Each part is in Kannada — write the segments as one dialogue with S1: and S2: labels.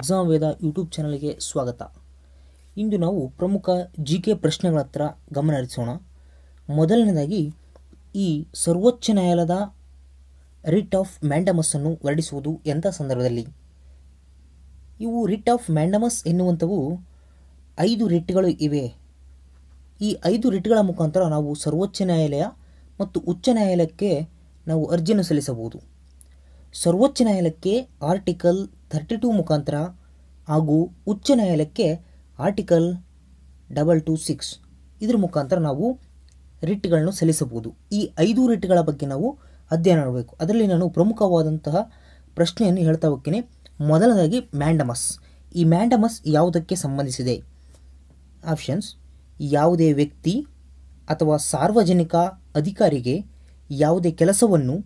S1: ಎಕ್ಸಾಮ್ ವೇದ ಯೂಟ್ಯೂಬ್ ಚಾನಲ್ಗೆ ಸ್ವಾಗತ ಇಂದು ನಾವು ಪ್ರಮುಖ ಜಿ ಕೆ ಪ್ರಶ್ನೆಗಳ ಹತ್ರ ಗಮನ ಹರಿಸೋಣ ಮೊದಲನೇದಾಗಿ ಈ ಸರ್ವೋಚ್ಚ ನ್ಯಾಯಾಲಯದ ರಿಟ್ ಆಫ್ ಮ್ಯಾಂಡಮಸ್ ಅನ್ನು ಹೊರಡಿಸುವುದು ಎಂಥ ಸಂದರ್ಭದಲ್ಲಿ ಇವು ರಿಟ್ ಆಫ್ ಮ್ಯಾಂಡಮಸ್ ಎನ್ನುವಂಥವು ಐದು ರಿಟ್ಗಳು ಇವೆ ಈ ಐದು ರಿಟ್ಗಳ ಮುಖಾಂತರ ನಾವು ಸರ್ವೋಚ್ಚ ನ್ಯಾಯಾಲಯ ಮತ್ತು ಉಚ್ಚ ನ್ಯಾಯಾಲಯಕ್ಕೆ ನಾವು ಅರ್ಜಿಯನ್ನು ಸಲ್ಲಿಸಬಹುದು ಸರ್ವೋಚ್ಚ ನ್ಯಾಯಾಲಯಕ್ಕೆ ಆರ್ಟಿಕಲ್ ಥರ್ಟಿ ಟು ಮುಖಾಂತರ ಹಾಗೂ ಉಚ್ಚ ನ್ಯಾಯಾಲಯಕ್ಕೆ ಆರ್ಟಿಕಲ್ ಡಬಲ್ ಟು ಸಿಕ್ಸ್ ಇದ್ರ ಮುಖಾಂತರ ನಾವು ರಿಟ್ಗಳನ್ನು ಸಲ್ಲಿಸಬಹುದು ಈ ಐದು ರಿಟ್ಗಳ ಬಗ್ಗೆ ನಾವು ಅಧ್ಯಯನ ಮಾಡಬೇಕು ಅದರಲ್ಲಿ ನಾನು ಪ್ರಮುಖವಾದಂತಹ ಪ್ರಶ್ನೆಯನ್ನು ಹೇಳ್ತಾ ಹೋಗ್ತೀನಿ ಮೊದಲನೇದಾಗಿ ಮ್ಯಾಂಡಮಸ್ ಈ ಮ್ಯಾಂಡಮಸ್ ಯಾವುದಕ್ಕೆ ಸಂಬಂಧಿಸಿದೆ ಆಪ್ಷನ್ಸ್ ಯಾವುದೇ ವ್ಯಕ್ತಿ ಅಥವಾ ಸಾರ್ವಜನಿಕ ಅಧಿಕಾರಿಗೆ ಯಾವುದೇ ಕೆಲಸವನ್ನು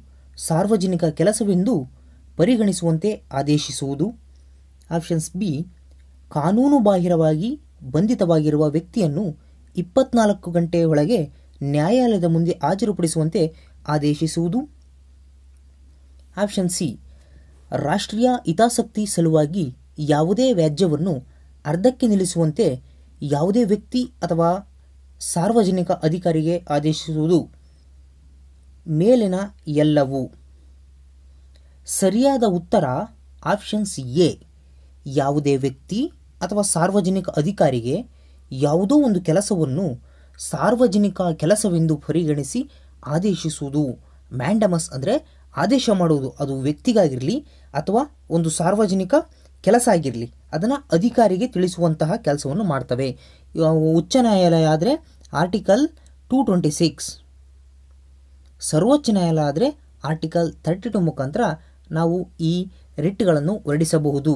S1: ಸಾರ್ವಜನಿಕ ಕೆಲಸವೆಂದು ಪರಿಗಣಿಸುವಂತೆ ಆದೇಶಿಸುವುದು ಆಪ್ಷನ್ಸ್ ಬಿ ಕಾನೂನು ಬಾಹಿರವಾಗಿ ಬಂಧಿತವಾಗಿರುವ ವ್ಯಕ್ತಿಯನ್ನು ಇಪ್ಪತ್ನಾಲ್ಕು ಗಂಟೆಯೊಳಗೆ ಒಳಗೆ ನ್ಯಾಯಾಲಯದ ಮುಂದೆ ಹಾಜರುಪಡಿಸುವಂತೆ ಆದೇಶಿಸುವುದು ಆಪ್ಷನ್ ಸಿ ರಾಷ್ಟ್ರೀಯ ಹಿತಾಸಕ್ತಿ ಸಲುವಾಗಿ ಯಾವುದೇ ವ್ಯಾಜ್ಯವನ್ನು ಅರ್ಧಕ್ಕೆ ನಿಲ್ಲಿಸುವಂತೆ ಯಾವುದೇ ವ್ಯಕ್ತಿ ಅಥವಾ ಸಾರ್ವಜನಿಕ ಅಧಿಕಾರಿಗೆ ಆದೇಶಿಸುವುದು ಮೇಲಿನ ಎಲ್ಲವೂ ಸರಿಯಾದ ಉತ್ತರ ಆಪ್ಷನ್ಸ್ ಎ ಯಾವುದೇ ವ್ಯಕ್ತಿ ಅಥವಾ ಸಾರ್ವಜನಿಕ ಅಧಿಕಾರಿಗೆ ಯಾವುದೋ ಒಂದು ಕೆಲಸವನ್ನು ಸಾರ್ವಜನಿಕ ಕೆಲಸವೆಂದು ಪರಿಗಣಿಸಿ ಆದೇಶಿಸುವುದು ಮ್ಯಾಂಡಮಸ್ ಅಂದರೆ ಆದೇಶ ಮಾಡುವುದು ಅದು ವ್ಯಕ್ತಿಗಾಗಿರಲಿ ಅಥವಾ ಒಂದು ಸಾರ್ವಜನಿಕ ಕೆಲಸ ಆಗಿರಲಿ ಅದನ್ನು ಅಧಿಕಾರಿಗೆ ತಿಳಿಸುವಂತಹ ಕೆಲಸವನ್ನು ಮಾಡ್ತವೆ ಉಚ್ಚ ನ್ಯಾಯಾಲಯ ಆದರೆ ಆರ್ಟಿಕಲ್ ಟೂ ಟ್ವೆಂಟಿ ಸಿಕ್ಸ್ ಸರ್ವೋಚ್ಚ ನ್ಯಾಯಾಲಯ ಆದರೆ ಆರ್ಟಿಕಲ್ ಥರ್ಟಿ ಟು ಮುಖಾಂತರ ನಾವು ಈ ರಿಟ್ಗಳನ್ನು ಹೊರಡಿಸಬಹುದು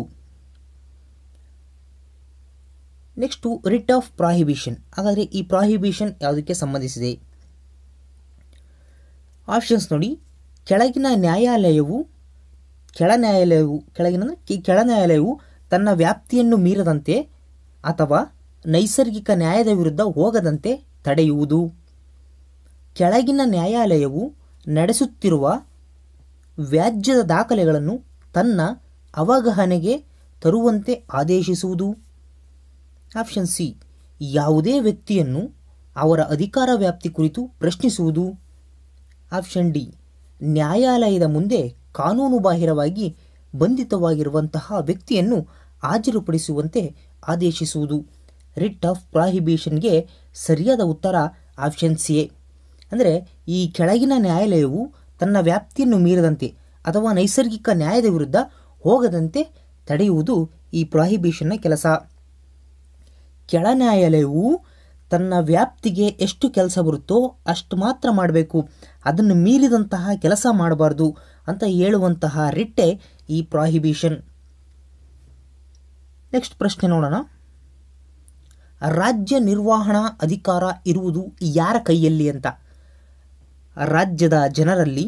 S1: ನೆಕ್ಸ್ಟು ರಿಟ್ ಆಫ್ ಪ್ರಾಹಿಬಿಷನ್ ಹಾಗಾದರೆ ಈ ಪ್ರಾಹಿಬಿಷನ್ ಯಾವುದಕ್ಕೆ ಸಂಬಂಧಿಸಿದೆ ಆಪ್ಷನ್ಸ್ ನೋಡಿ ಕೆಳಗಿನ ನ್ಯಾಯಾಲಯವು ಕೆಳ ನ್ಯಾಯಾಲಯವು ಕೆಳಗಿನ ಕೆಳ ನ್ಯಾಯಾಲಯವು ತನ್ನ ವ್ಯಾಪ್ತಿಯನ್ನು ಮೀರದಂತೆ ಅಥವಾ ನೈಸರ್ಗಿಕ ನ್ಯಾಯದ ವಿರುದ್ಧ ಹೋಗದಂತೆ ತಡೆಯುವುದು ಕೆಳಗಿನ ನ್ಯಾಯಾಲಯವು ನಡೆಸುತ್ತಿರುವ ವ್ಯಾಜ್ಯದ ದಾಖಲೆಗಳನ್ನು ತನ್ನ ಅವಗಹನೆಗೆ ತರುವಂತೆ ಆದೇಶಿಸುವುದು ಆಪ್ಷನ್ ಸಿ ಯಾವುದೇ ವ್ಯಕ್ತಿಯನ್ನು ಅವರ ಅಧಿಕಾರ ವ್ಯಾಪ್ತಿ ಕುರಿತು ಪ್ರಶ್ನಿಸುವುದು ಆಪ್ಷನ್ ಡಿ ನ್ಯಾಯಾಲಯದ ಮುಂದೆ ಕಾನೂನುಬಾಹಿರವಾಗಿ ಬಂಧಿತವಾಗಿರುವಂತಹ ವ್ಯಕ್ತಿಯನ್ನು ಹಾಜರುಪಡಿಸುವಂತೆ ಆದೇಶಿಸುವುದು ರಿಟ್ ಆಫ್ ಪ್ರಾಹಿಬಿಷನ್ಗೆ ಸರಿಯಾದ ಉತ್ತರ ಆಪ್ಷನ್ ಸಿ ಎ ಅಂದರೆ ಈ ಕೆಳಗಿನ ನ್ಯಾಯಾಲಯವು ತನ್ನ ವ್ಯಾಪ್ತಿಯನ್ನು ಮೀರದಂತೆ ಅಥವಾ ನೈಸರ್ಗಿಕ ನ್ಯಾಯದ ವಿರುದ್ಧ ಹೋಗದಂತೆ ತಡೆಯುವುದು ಈ ಪ್ರಾಹಿಬಿಷನ್ನ ಕೆಲಸ ಕೆಳ ನ್ಯಾಯಾಲಯವು ತನ್ನ ವ್ಯಾಪ್ತಿಗೆ ಎಷ್ಟು ಕೆಲಸ ಬರುತ್ತೋ ಅಷ್ಟು ಮಾತ್ರ ಮಾಡಬೇಕು ಅದನ್ನು ಮೀರಿದಂತಹ ಕೆಲಸ ಮಾಡಬಾರ್ದು ಅಂತ ಹೇಳುವಂತಹ ರಿಟ್ಟೆ ಈ ಪ್ರಾಹಿಬಿಷನ್ ನೆಕ್ಸ್ಟ್ ಪ್ರಶ್ನೆ ನೋಡೋಣ ರಾಜ್ಯ ನಿರ್ವಹಣಾ ಅಧಿಕಾರ ಇರುವುದು ಯಾರ ಕೈಯಲ್ಲಿ ಅಂತ ರಾಜ್ಯದ ಜನರಲ್ಲಿ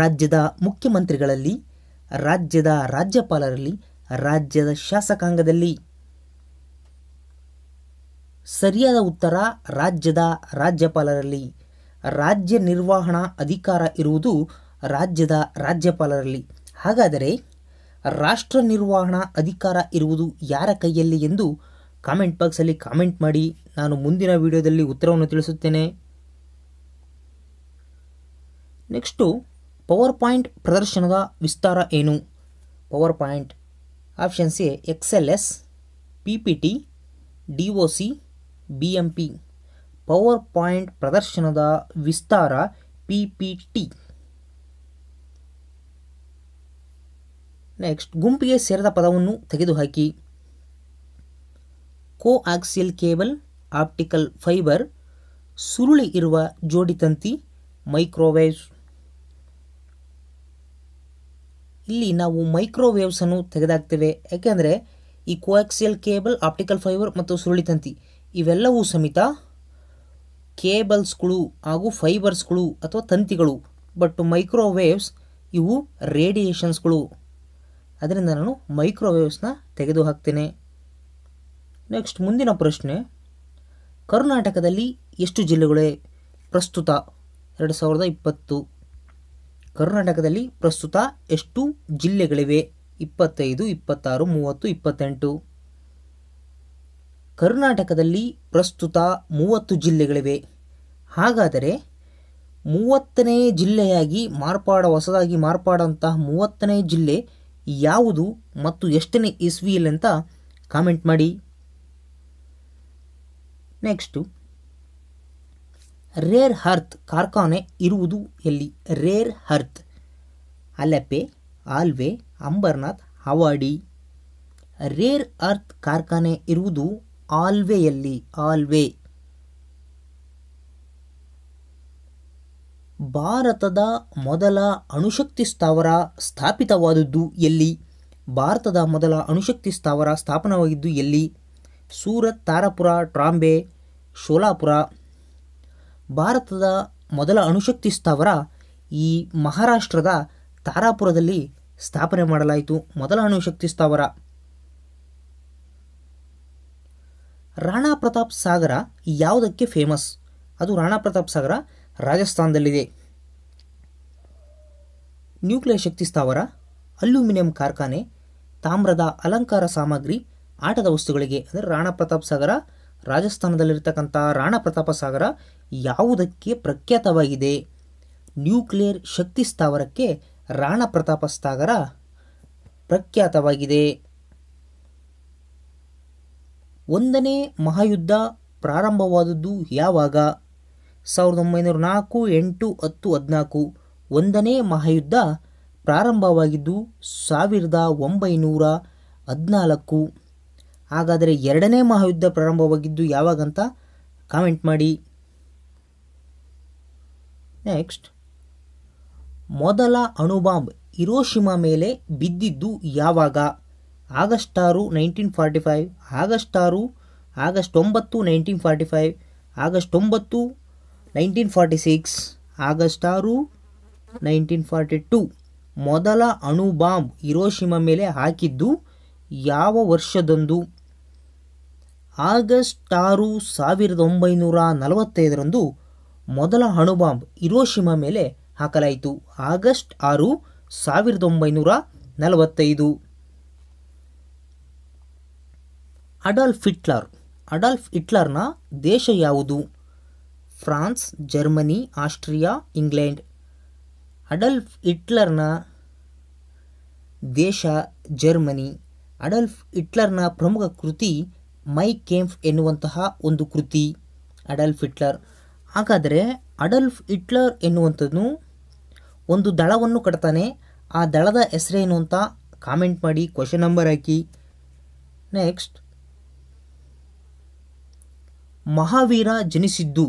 S1: ರಾಜ್ಯದ ಮುಖ್ಯಮಂತ್ರಿಗಳಲ್ಲಿ ರಾಜ್ಯದ ರಾಜ್ಯಪಾಲರಲ್ಲಿ ರಾಜ್ಯದ ಶಾಸಕಾಂಗದಲ್ಲಿ ಸರಿಯಾದ ಉತ್ತರ ರಾಜ್ಯದ ರಾಜ್ಯಪಾಲರಲ್ಲಿ ರಾಜ್ಯ ನಿರ್ವಹಣಾ ಅಧಿಕಾರ ಇರುವುದು ರಾಜ್ಯದ ರಾಜ್ಯಪಾಲರಲ್ಲಿ ಹಾಗಾದರೆ ರಾಷ್ಟ್ರ ನಿರ್ವಹಣಾ ಅಧಿಕಾರ ಇರುವುದು ಯಾರ ಕೈಯಲ್ಲಿ ಎಂದು ಕಾಮೆಂಟ್ ಬಾಕ್ಸಲ್ಲಿ ಕಾಮೆಂಟ್ ಮಾಡಿ ನಾನು ಮುಂದಿನ ವಿಡಿಯೋದಲ್ಲಿ ಉತ್ತರವನ್ನು ತಿಳಿಸುತ್ತೇನೆ ನೆಕ್ಸ್ಟು ಪವರ್ ಪಾಯಿಂಟ್ ಪ್ರದರ್ಶನದ ವಿಸ್ತಾರ ಏನು power point option C L S P P T D O C B M P power point ಪ್ರದರ್ಶನದ ವಿಸ್ತಾರ ಪಿ ಪಿ ಟಿ ನೆಕ್ಸ್ಟ್ ಗುಂಪಿಗೆ ಸೇರಿದ ಪದವನ್ನು ತೆಗೆದುಹಾಕಿ ಕೋಆಕ್ಸಿಯಲ್ ಕೇಬಲ್ ಆಪ್ಟಿಕಲ್ ಫೈಬರ್ ಸುರುಳಿ ಇರುವ ಜೋಡಿತಂತಿ ಮೈಕ್ರೋವೇವ್ ಇಲ್ಲಿ ನಾವು ಮೈಕ್ರೋವೇವ್ಸನ್ನು ತೆಗೆದಾಕ್ತೇವೆ ಯಾಕೆಂದರೆ ಈ ಕೋಆಕ್ಸಿಯಲ್ ಕೇಬಲ್ ಆಪ್ಟಿಕಲ್ ಫೈಬರ್ ಮತ್ತು ಸುರುಳಿ ತಂತಿ ಇವೆಲ್ಲವೂ ಸಮೇತ ಕೇಬಲ್ಸ್ಗಳು ಹಾಗೂ ಫೈಬರ್ಸ್ಗಳು ಅಥವಾ ತಂತಿಗಳು ಬಟ್ ಮೈಕ್ರೋವೇವ್ಸ್ ಇವು ರೇಡಿಯೇಷನ್ಸ್ಗಳು ಅದರಿಂದ ನಾನು ಮೈಕ್ರೋವೇವ್ಸ್ನ ತೆಗೆದು ಹಾಕ್ತೇನೆ ನೆಕ್ಸ್ಟ್ ಮುಂದಿನ ಪ್ರಶ್ನೆ ಕರ್ನಾಟಕದಲ್ಲಿ ಎಷ್ಟು ಜಿಲ್ಲೆಗಳೇ ಪ್ರಸ್ತುತ ಎರಡು ಸಾವಿರದ ಇಪ್ಪತ್ತು ಕರ್ನಾಟಕದಲ್ಲಿ ಪ್ರಸ್ತುತ ಎಷ್ಟು ಜಿಲ್ಲೆಗಳಿವೆ ಇಪ್ಪತ್ತೈದು ಇಪ್ಪತ್ತಾರು ಮೂವತ್ತು ಇಪ್ಪತ್ತೆಂಟು ಕರ್ನಾಟಕದಲ್ಲಿ ಪ್ರಸ್ತುತ ಮೂವತ್ತು ಜಿಲ್ಲೆಗಳಿವೆ ಹಾಗಾದರೆ ಮೂವತ್ತನೇ ಜಿಲ್ಲೆಯಾಗಿ ಮಾರ್ಪಾಡ ಹೊಸದಾಗಿ ಮಾರ್ಪಾಡಂತಹ ಮೂವತ್ತನೇ ಜಿಲ್ಲೆ ಯಾವುದು ಮತ್ತು ಎಷ್ಟನೇ ಇಸ್ವಿಯಲ್ಲಿ ಅಂತ ಕಾಮೆಂಟ್ ಮಾಡಿ ನೆಕ್ಸ್ಟು ರೇರ್ ಹರ್ತ್ ಕಾರ್ಖಾನೆ ಇರುವುದು ಎಲ್ಲಿ rare earth Alleppey Alwaye Ambernath Avadi rare earth ಕಾರ್ಖಾನೆ ಇರುವುದು ಆಲ್ವೆಯಲ್ಲಿ ಆಲ್ವೆ ಭಾರತದ ಮೊದಲ ಅಣುಶಕ್ತಿ ಸ್ಥಾವರ ಸ್ಥಾಪಿತವಾದದ್ದು ಎಲ್ಲಿ ಭಾರತದ ಮೊದಲ ಅಣುಶಕ್ತಿ ಸ್ಥಾವರ ಸ್ಥಾಪನವಾಗಿದ್ದು ಎಲ್ಲಿ ಸೂರತ್ ತಾರಾಪುರ ಟ್ರಾಂಬೆ ಶೋಲಾಪುರ ಭಾರತದ ಮೊದಲ ಅಣುಶಕ್ತಿ ಸ್ಥಾವರ ಈ ಮಹಾರಾಷ್ಟ್ರದ ತಾರಾಪುರದಲ್ಲಿ ಸ್ಥಾಪನೆ ಮಾಡಲಾಯಿತು ಮೊದಲ ಅಣುಶಕ್ತಿ ಸ್ಥಾವರ ರಾಣಾ ಪ್ರತಾಪ್ ಸಾಗರ ಯಾವುದಕ್ಕೆ ಫೇಮಸ್ ಅದು ರಾಣಾ ಪ್ರತಾಪ್ ಸಾಗರ ರಾಜಸ್ಥಾನದಲ್ಲಿದೆ ನ್ಯೂಕ್ಲಿಯರ್ ಶಕ್ತಿ ಸ್ಥಾವರ ಅಲ್ಯೂಮಿನಿಯಂ ಕಾರ್ಖಾನೆ ತಾಮ್ರದ ಅಲಂಕಾರ ಸಾಮಗ್ರಿ ಆಟದ ವಸ್ತುಗಳಿಗೆ ಅಂದರೆ ರಾಣಾ ಪ್ರತಾಪ್ ಸಾಗರ ರಾಜಸ್ಥಾನದಲ್ಲಿರ್ತಕ್ಕಂಥ ರಾಣ ಪ್ರತಾಪ ಸಾಗರ ಯಾವುದಕ್ಕೆ ಪ್ರಖ್ಯಾತವಾಗಿದೆ ನ್ಯೂಕ್ಲಿಯರ್ ಶಕ್ತಿ ಸ್ಥಾವರಕ್ಕೆ ರಾಣಾ ಪ್ರತಾಪ ಸಾಗರ ಪ್ರಖ್ಯಾತವಾಗಿದೆ ಒಂದನೇ ಮಹಾಯುದ್ಧ ಪ್ರಾರಂಭವಾದದ್ದು ಯಾವಾಗ ಸಾವಿರದ ಒಂಬೈನೂರ ನಾಲ್ಕು ಎಂಟು ಹತ್ತು ಹದಿನಾಲ್ಕು ಒಂದನೇ ಮಹಾಯುದ್ಧ ಪ್ರಾರಂಭವಾಗಿದ್ದು ಸಾವಿರದ ಒಂಬೈನೂರ ಹದಿನಾಲ್ಕು ಹಾಗಾದರೆ ಎರಡನೇ ಮಹಾಯುದ್ಧ ಪ್ರಾರಂಭವಾಗಿದ್ದು ಯಾವಾಗಂತ ಕಾಮೆಂಟ್ ಮಾಡಿ ನೆಕ್ಸ್ಟ್ ಮೊದಲ ಅಣುಬಾಂಬ್ ಇರೋಶಿಮಾ ಮೇಲೆ ಬಿದ್ದಿದ್ದು ಯಾವಾಗ ಆಗಸ್ಟ್ ಆರು ನೈನ್ಟೀನ್ ಫಾರ್ಟಿ ಫೈವ್ ಆಗಸ್ಟ್ ಆರು ಆಗಸ್ಟ್ ಒಂಬತ್ತು ನೈನ್ಟೀನ್ ಫಾರ್ಟಿ ಫೈವ್ ಆಗಸ್ಟ್ ಒಂಬತ್ತು ನೈನ್ಟೀನ್ ಫಾರ್ಟಿ ಸಿಕ್ಸ್ ಆಗಸ್ಟ್ ಆರು ನೈನ್ಟೀನ್ ಫಾರ್ಟಿ ಟು ಮೊದಲ ಅಣುಬಾಂಬ್ ಇರೋಶಿಮಾ ಮೇಲೆ ಹಾಕಿದ್ದು ಯಾವ ವರ್ಷದಂದು ಆಗಸ್ಟ್ ಆರು ಸಾವಿರದ ಒಂಬೈನೂರ ನಲವತ್ತೈದರಂದು ಮೊದಲ ಬಾಂಬ್ ಇರೋಶಿಮಾ ಮೇಲೆ ಹಾಕಲಾಯಿತು ಆಗಸ್ಟ್ ಆರು ಸಾವಿರದ ಒಂಬೈನೂರ ನಲವತ್ತೈದು ಅಡಲ್ಫ್ ಹಿಟ್ಲರ್ ಅಡಲ್ಫ್ ಹಿಟ್ಲರ್ನ ದೇಶ ಯಾವುದು France Germany Austria England Adolf ಹಿಟ್ಲರ್ನ ದೇಶ ಜರ್ಮನಿ ಅಡಲ್ಫ್ ಹಿಟ್ಲರ್ನ ಪ್ರಮುಖ ಕೃತಿ ಮೈ ಕೇಂಫ್ ಎನ್ನುವಂತಹ ಒಂದು ಕೃತಿ ಅಡಲ್ಫ್ ಹಿಟ್ಲರ್ ಹಾಗಾದರೆ ಅಡಲ್ಫ್ ಹಿಟ್ಲರ್ ಎನ್ನುವಂಥದ್ದು ಒಂದು ದಳವನ್ನು ಕಟ್ತಾನೆ ಆ ದಳದ ಹೆಸರೇನು ಅಂತ ಕಾಮೆಂಟ್ ಮಾಡಿ ಕ್ವಶನ್ ನಂಬರ್ ಹಾಕಿ ನೆಕ್ಸ್ಟ್ ಮಹಾವೀರ ಜನಿಸಿದ್ದು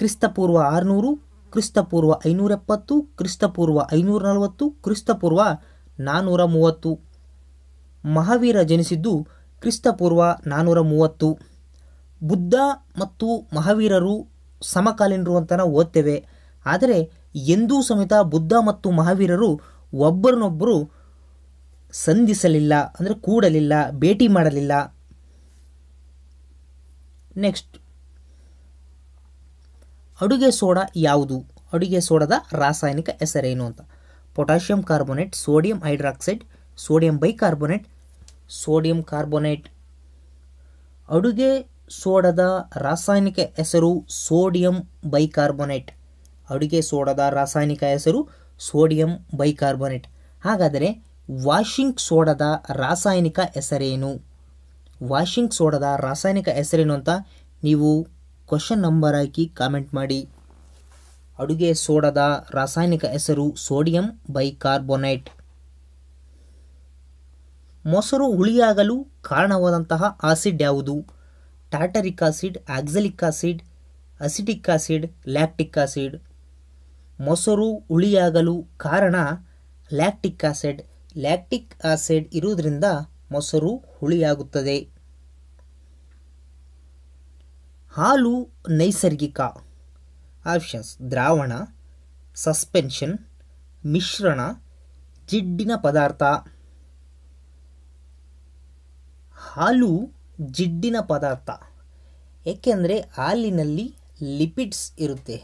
S1: ಕ್ರಿಸ್ತಪೂರ್ವ ಆರುನೂರು ಕ್ರಿಸ್ತಪೂರ್ವ ಐನೂರ ಎಪ್ಪತ್ತು ಕ್ರಿಸ್ತಪೂರ್ವ ಐನೂರ ನಲವತ್ತು ಕ್ರಿಸ್ತಪೂರ್ವ ನಾನ್ನೂರ ಮೂವತ್ತು ಮಹಾವೀರ ಜನಿಸಿದ್ದು ಕ್ರಿಸ್ತಪೂರ್ವ ನಾನ್ನೂರ ಮೂವತ್ತು ಬುದ್ಧ ಮತ್ತು ಮಹಾವೀರರು ಸಮಕಾಲೀನರು ಅಂತ ನಾವು ಓದ್ತೇವೆ ಆದರೆ ಎಂದೂ ಸಮೇತ ಬುದ್ಧ ಮತ್ತು ಮಹಾವೀರರು ಒಬ್ಬರನ್ನೊಬ್ಬರು ಸಂಧಿಸಲಿಲ್ಲ ಅಂದರೆ ಕೂಡಲಿಲ್ಲ ಭೇಟಿ ಮಾಡಲಿಲ್ಲ ನೆಕ್ಸ್ಟ್ ಅಡುಗೆ ಸೋಡಾ ಯಾವುದು ಅಡುಗೆ ಸೋಡಾದ ರಾಸಾಯನಿಕ ಹೆಸರೇನು ಅಂತ potassium carbonate sodium hydroxide sodium carbonate sodium carbonate ಅಡುಗೆ ಸೋಡದ ರಾಸಾಯನಿಕ ಹೆಸರು ಸೋಡಿಯಂ ಬೈಕಾರ್ಬೊನೇಟ್ ಅಡುಗೆ ಸೋಡದ ರಾಸಾಯನಿಕ ಹೆಸರು ಸೋಡಿಯಂ ಬೈಕಾರ್ಬೊನೇಟ್ ಹಾಗಾದರೆ ವಾಷಿಂಗ್ ಸೋಡದ ರಾಸಾಯನಿಕ ಹೆಸರೇನು ವಾಷಿಂಗ್ ಸೋಡದ ರಾಸಾಯನಿಕ ಹೆಸರೇನು ಅಂತ ನೀವು ಕ್ವಶನ್ ನಂಬರ್ ಹಾಕಿ ಕಾಮೆಂಟ್ ಮಾಡಿ ಅಡುಗೆ ಸೋಡದ ರಾಸಾಯನಿಕ ಹೆಸರು ಸೋಡಿಯಂ ಬೈಕಾರ್ಬೊನೇಟ್ ಮೊಸರು ಹುಳಿಯಾಗಲು ಕಾರಣವಾದಂತಹ ಆಸಿಡ್ ಯಾವುದು tartaric acid oxalic acid acetic acid lactic acid ಮೊಸರು ಹುಳಿಯಾಗಲು ಕಾರಣ ಲ್ಯಾಕ್ಟಿಕ್ ಆಸಿಡ್ ಲ್ಯಾಕ್ಟಿಕ್ ಆಸಿಡ್ ಇರುವುದರಿಂದ ಮೊಸರು ಹುಳಿಯಾಗುತ್ತದೆ ಹಾಲು ನೈಸರ್ಗಿಕ ಆಪ್ಷನ್ಸ್ ದ್ರಾವಣ ಸಸ್ಪೆನ್ಷನ್ ಮಿಶ್ರಣ ಜಿಡ್ಡಿನ ಪದಾರ್ಥ ಹಾಲು ಜಿಡ್ಡಿನ ಪದಾರ್ಥ ಏಕೆಂದರೆ ಹಾಲಿನಲ್ಲಿ ಲಿಪಿಡ್ಸ್ ಇರುತ್ತೆ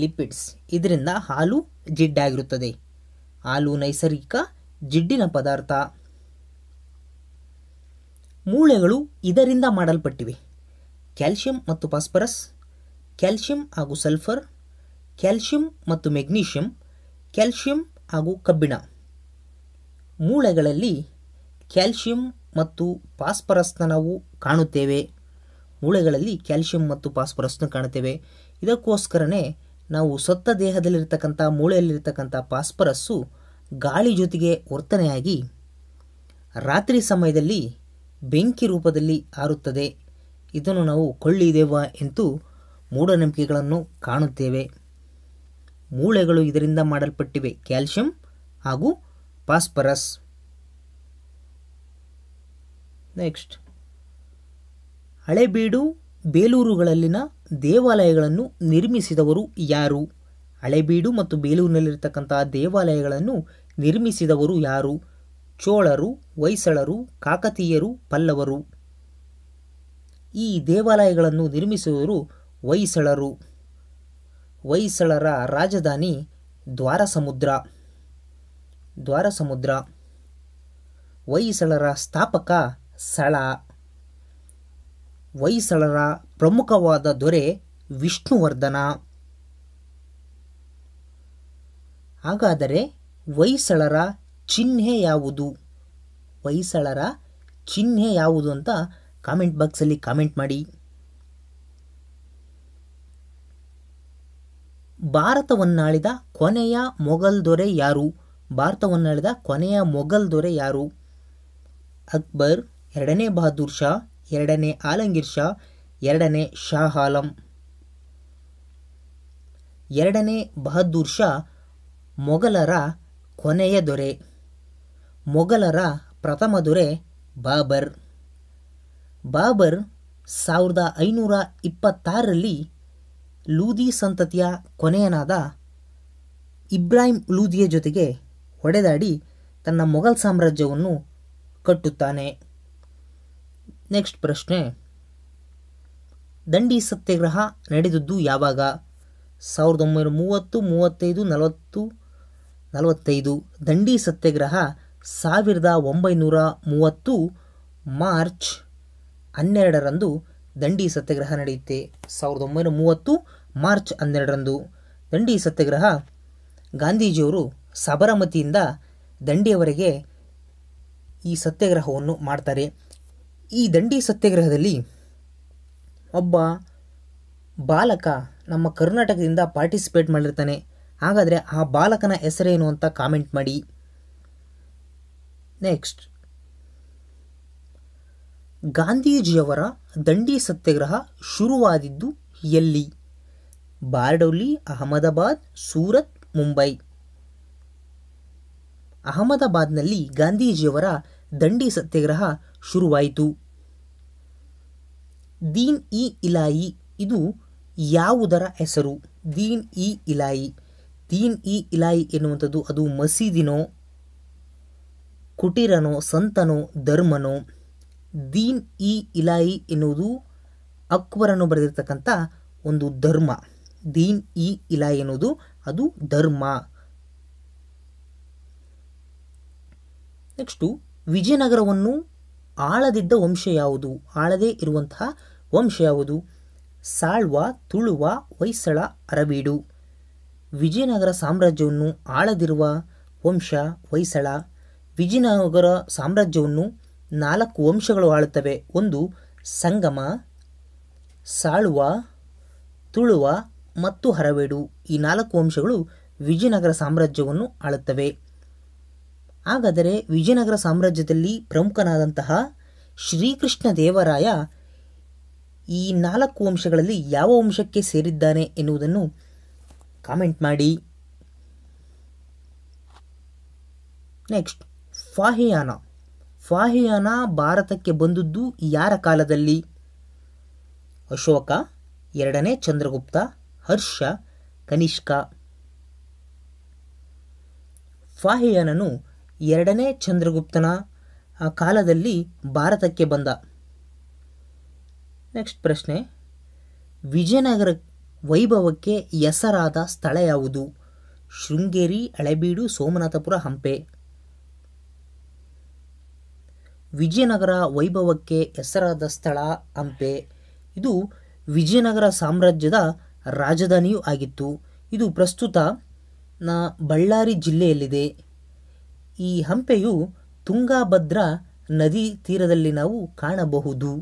S1: ಲಿಪಿಡ್ಸ್ ಇದರಿಂದ ಹಾಲು ಜಿಡ್ಡಾಗಿರುತ್ತದೆ ಹಾಲು ನೈಸರ್ಗಿಕ ಜಿಡ್ಡಿನ ಪದಾರ್ಥ ಮೂಳೆಗಳು ಇದರಿಂದ ಮಾಡಲ್ಪಟ್ಟಿವೆ ಕ್ಯಾಲ್ಸಿಯಂ ಮತ್ತು ಫಾಸ್ಫರಸ್ ಕ್ಯಾಲ್ಸಿಯಂ ಹಾಗೂ ಸಲ್ಫರ್ ಕ್ಯಾಲ್ಸಿಯಂ ಮತ್ತು ಮೆಗ್ನೀಷಿಯಂ ಕ್ಯಾಲ್ಸಿಯಂ ಹಾಗೂ ಕಬ್ಬಿಣ ಮೂಳೆಗಳಲ್ಲಿ ಕ್ಯಾಲ್ಸಿಯಂ ಮತ್ತು ಪಾಸ್ಪರಸ್ನ ನಾವು ಕಾಣುತ್ತೇವೆ ಮೂಳೆಗಳಲ್ಲಿ ಕ್ಯಾಲ್ಶಿಯಂ ಮತ್ತು ಪಾಸ್ಪರಸ್ನ ಕಾಣುತ್ತೇವೆ ಇದಕ್ಕೋಸ್ಕರನೇ ನಾವು ಸತ್ತ ದೇಹದಲ್ಲಿರ್ತಕ್ಕಂಥ ಮೂಳೆಯಲ್ಲಿರ್ತಕ್ಕಂಥ ಪಾಸ್ಪರಸ್ಸು ಗಾಳಿ ಜೊತೆಗೆ ವರ್ತನೆಯಾಗಿ ರಾತ್ರಿ ಸಮಯದಲ್ಲಿ ಬೆಂಕಿ ರೂಪದಲ್ಲಿ ಆರುತ್ತದೆ ಇದನ್ನು ನಾವು ಕೊಳ್ಳಿದೇವ ಎಂದು ಮೂಢನಂಬಿಕೆಗಳನ್ನು ಕಾಣುತ್ತೇವೆ ಮೂಳೆಗಳು ಇದರಿಂದ ಮಾಡಲ್ಪಟ್ಟಿವೆ ಕ್ಯಾಲ್ಶಿಯಂ ಹಾಗೂ ಫಾಸ್ಫರಸ್ ನೆಕ್ಸ್ಟ್ ಹಳೆಬೀಡು ಬೇಲೂರುಗಳಲ್ಲಿನ ದೇವಾಲಯಗಳನ್ನು ನಿರ್ಮಿಸಿದವರು ಯಾರು ಹಳೆಬೀಡು ಮತ್ತು ಬೇಲೂರಿನಲ್ಲಿರ್ತಕ್ಕಂತಹ ದೇವಾಲಯಗಳನ್ನು ನಿರ್ಮಿಸಿದವರು ಯಾರು ಚೋಳರು ಹೊಯ್ಸಳರು ಕಾಕತೀಯರು ಪಲ್ಲವರು ಈ ದೇವಾಲಯಗಳನ್ನು ನಿರ್ಮಿಸುವವರು ಹೊಯ್ಸಳರು ಹೊಯ್ಸಳರ ರಾಜಧಾನಿ ದ್ವಾರಸಮುದ್ರ ದ್ವಾರಸಮುದ್ರ ಹೊಯ್ಸಳರ ಸ್ಥಾಪಕ ಸಳ ವೈಸಳರ ಪ್ರಮುಖವಾದ ದೊರೆ ವಿಷ್ಣುವರ್ಧನ ಹಾಗಾದರೆ ಹೊಯ್ಸಳರ ಚಿಹ್ನೆ ಯಾವುದು ಹೊಯ್ಸಳರ ಚಿಹ್ನೆ ಯಾವುದು ಅಂತ ಕಾಮೆಂಟ್ ಬಾಕ್ಸಲ್ಲಿ ಕಾಮೆಂಟ್ ಮಾಡಿ ಭಾರತವನ್ನಾಳಿದ ಕೊನೆಯ ಮೊಘಲ್ ದೊರೆ ಯಾರು ಭಾರತವನ್ನಾಳಿದ ಕೊನೆಯ ಮೊಘಲ್ ದೊರೆ ಯಾರು ಅಕ್ಬರ್ ಎರಡನೇ ಬಹದ್ದೂರ್ ಶಾ ಎರಡನೇ ಆಲಂಗೀರ್ ಶಾ ಎರಡನೇ ಶಾ ಎರಡನೇ ಬಹದ್ದೂರ್ ಶಾ ಮೊಘಲರ ಕೊನೆಯ ದೊರೆ ಮೊಘಲರ ಪ್ರಥಮ ದೊರೆ ಬಾಬರ್ ಬಾಬರ್ ಸಾವಿರದ ಐನೂರ ಇಪ್ಪತ್ತಾರರಲ್ಲಿ ಲೂದಿ ಸಂತತಿಯ ಕೊನೆಯನಾದ ಇಬ್ರಾಹಿಂ ಲೂದಿಯ ಜೊತೆಗೆ ಹೊಡೆದಾಡಿ ತನ್ನ ಮೊಘಲ್ ಸಾಮ್ರಾಜ್ಯವನ್ನು ಕಟ್ಟುತ್ತಾನೆ ನೆಕ್ಸ್ಟ್ ಪ್ರಶ್ನೆ ದಂಡಿ ಸತ್ಯಾಗ್ರಹ ನಡೆದದ್ದು ಯಾವಾಗ ಸಾವಿರದ ಒಂಬೈನೂರ ಮೂವತ್ತು ಮೂವತ್ತೈದು ನಲವತ್ತು ನಲವತ್ತೈದು ದಂಡಿ ಸತ್ಯಾಗ್ರಹ ಸಾವಿರದ ಒಂಬೈನೂರ ಮೂವತ್ತು ಮಾರ್ಚ್ ಹನ್ನೆರಡರಂದು ದಂಡಿ ಸತ್ಯಾಗ್ರಹ ನಡೆಯುತ್ತೆ ಸಾವಿರದ ಒಂಬೈನೂರ ಮೂವತ್ತು ಮಾರ್ಚ್ ಹನ್ನೆರಡರಂದು ದಂಡಿ ಸತ್ಯಾಗ್ರಹ ಗಾಂಧೀಜಿಯವರು ಸಬರಮತಿಯಿಂದ ದಂಡಿಯವರೆಗೆ ಈ ಸತ್ಯಾಗ್ರಹವನ್ನು ಮಾಡ್ತಾರೆ ಈ ದಂಡಿ ಸತ್ಯಾಗ್ರಹದಲ್ಲಿ ಒಬ್ಬ ಬಾಲಕ ನಮ್ಮ ಕರ್ನಾಟಕದಿಂದ ಪಾರ್ಟಿಸಿಪೇಟ್ ಮಾಡಿರ್ತಾನೆ ಹಾಗಾದರೆ ಆ ಬಾಲಕನ ಹೆಸರೇನು ಅಂತ ಕಾಮೆಂಟ್ ಮಾಡಿ ನೆಕ್ಸ್ಟ್ ಗಾಂಧೀಜಿಯವರ ದಂಡಿ ಸತ್ಯಾಗ್ರಹ ಶುರುವಾದಿದ್ದು ಎಲ್ಲಿ ಬಾರ್ಡೌಲಿ ಅಹಮದಾಬಾದ್ ಸೂರತ್ ಮುಂಬೈ ಅಹಮದಾಬಾದ್ನಲ್ಲಿ ಗಾಂಧೀಜಿಯವರ ದಂಡಿ ಸತ್ಯಾಗ್ರಹ ಶುರುವಾಯಿತು ದೀನ್ ಇ ಇಲಾಯಿ ಇದು ಯಾವುದರ ಹೆಸರು ದೀನ್ ಇ ಇಲಾಯಿ ದೀನ್ ಇ ಇಲಾಯಿ ಎನ್ನುವಂಥದ್ದು ಅದು ಮಸೀದಿನೋ ಕುಟೀರನೋ ಸಂತನೋ ಧರ್ಮನೋ ದೀನ್ ಇ ಇಲಾಯಿ ಎನ್ನುವುದು ಅಕ್ಬರನ್ನು ಬರೆದಿರ್ತಕ್ಕಂಥ ಒಂದು ಧರ್ಮ ದೀನ್ ಇ ಇಲಾಯಿ ಎನ್ನುವುದು ಅದು ಧರ್ಮ ನೆಕ್ಸ್ಟು ವಿಜಯನಗರವನ್ನು ಆಳದಿದ್ದ ವಂಶ ಯಾವುದು ಆಳದೇ ಇರುವಂತಹ ವಂಶ ಯಾವುದು ಸಾಳ್ವ ತುಳುವ ಹೊಯ್ಸಳ ಅರಬೀಡು ವಿಜಯನಗರ ಸಾಮ್ರಾಜ್ಯವನ್ನು ಆಳದಿರುವ ವಂಶ ಹೊಯ್ಸಳ ವಿಜಯನಗರ ಸಾಮ್ರಾಜ್ಯವನ್ನು ನಾಲ್ಕು ವಂಶಗಳು ಆಳುತ್ತವೆ ಒಂದು ಸಂಗಮ ಸಾಳುವ ತುಳುವ ಮತ್ತು ಹರವೇಡು ಈ ನಾಲ್ಕು ವಂಶಗಳು ವಿಜಯನಗರ ಸಾಮ್ರಾಜ್ಯವನ್ನು ಆಳುತ್ತವೆ ಹಾಗಾದರೆ ವಿಜಯನಗರ ಸಾಮ್ರಾಜ್ಯದಲ್ಲಿ ಪ್ರಮುಖನಾದಂತಹ ಶ್ರೀಕೃಷ್ಣ ದೇವರಾಯ ಈ ನಾಲ್ಕು ವಂಶಗಳಲ್ಲಿ ಯಾವ ವಂಶಕ್ಕೆ ಸೇರಿದ್ದಾನೆ ಎನ್ನುವುದನ್ನು ಕಾಮೆಂಟ್ ಮಾಡಿ ನೆಕ್ಸ್ಟ್ ಫಾಹಿಯಾನ ಫಾಹಿಯಾನ ಭಾರತಕ್ಕೆ ಬಂದದ್ದು ಯಾರ ಕಾಲದಲ್ಲಿ ಅಶೋಕ ಎರಡನೇ ಚಂದ್ರಗುಪ್ತ ಹರ್ಷ ಕನಿಷ್ಕ ಫಾಹಿಯಾನನು ಎರಡನೇ ಚಂದ್ರಗುಪ್ತನ ಕಾಲದಲ್ಲಿ ಭಾರತಕ್ಕೆ ಬಂದ ನೆಕ್ಸ್ಟ್ ಪ್ರಶ್ನೆ ವಿಜಯನಗರ ವೈಭವಕ್ಕೆ ಹೆಸರಾದ ಸ್ಥಳ ಯಾವುದು ಶೃಂಗೇರಿ ಹಳೆಬೀಡು ಸೋಮನಾಥಪುರ ಹಂಪೆ ವಿಜಯನಗರ ವೈಭವಕ್ಕೆ ಹೆಸರಾದ ಸ್ಥಳ ಹಂಪೆ ಇದು ವಿಜಯನಗರ ಸಾಮ್ರಾಜ್ಯದ ರಾಜಧಾನಿಯೂ ಆಗಿತ್ತು ಇದು ಪ್ರಸ್ತುತ ನ ಬಳ್ಳಾರಿ ಜಿಲ್ಲೆಯಲ್ಲಿದೆ ಈ ಹಂಪೆಯು ತುಂಗಾಭದ್ರಾ ನದಿ ತೀರದಲ್ಲಿ ನಾವು ಕಾಣಬಹುದು